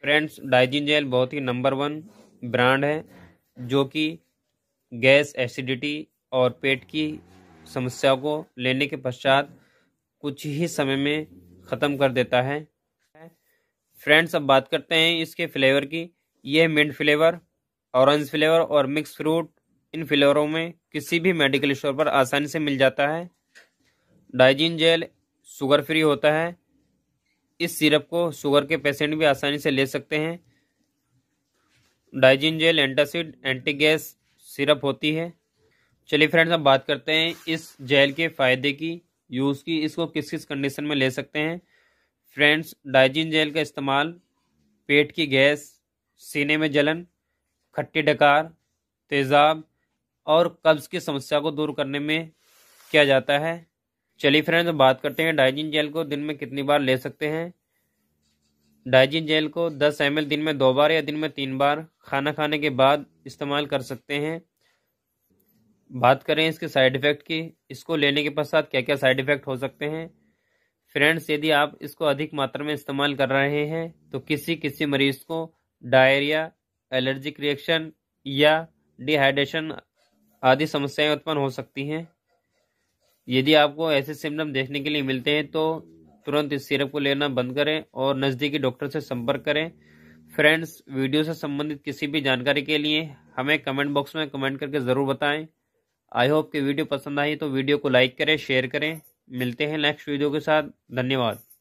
friends डाइजिन jail बहुत ही number one brand है जो कि गैस एसिडिटी और पेट की समस्याओं को लेने के पश्चात कुछ ही समय में ख़त्म कर देता है फ्रेंड्स अब बात करते हैं इसके फ्लेवर की यह मिंट फ्लेवर ऑरेंज फ्लेवर और मिक्स फ्रूट इन फ्लेवरों में किसी भी मेडिकल स्टोर पर आसानी से मिल जाता है डाइजिन जेल शुगर फ्री होता है इस सिरप को शुगर के पेशेंट भी आसानी से ले सकते हैं Digene gel antacid anti gas syrup होती है चलिए फ्रेंड्स हम बात करते हैं इस जेल के फ़ायदे की यूज़ की इसको किस किस कंडीशन में ले सकते हैं फ्रेंड्स डाइजिन जेल का इस्तेमाल पेट की गैस सीने में जलन खट्टी डकार तेज़ाब और कब्ज़ की समस्या को दूर करने में किया जाता है चलिए फ्रेंड्स तो बात करते हैं डाइजिन जेल को दिन में कितनी बार ले सकते हैं डाइजिन जेल को 10 एम दिन में दो बार या दिन में तीन बार खाना खाने के बाद इस्तेमाल कर सकते हैं बात करें इसके साइड इफ़ेक्ट की इसको लेने के पश्चात क्या क्या साइड इफ़ेक्ट हो सकते हैं फ्रेंड्स यदि आप इसको अधिक मात्रा में इस्तेमाल कर रहे हैं तो किसी किसी मरीज को डायरिया एलर्जिक रिएक्शन या डिहाइड्रेशन आदि समस्याएं उत्पन्न हो सकती हैं यदि आपको ऐसे सिम्टम देखने के लिए मिलते हैं तो तुरंत इस सिरप को लेना बंद करें और नज़दीकी डॉक्टर से संपर्क करें फ्रेंड्स वीडियो से संबंधित किसी भी जानकारी के लिए हमें कमेंट बॉक्स में कमेंट करके ज़रूर बताएं आई होप कि वीडियो पसंद आई तो वीडियो को लाइक करें शेयर करें मिलते हैं नेक्स्ट वीडियो के साथ धन्यवाद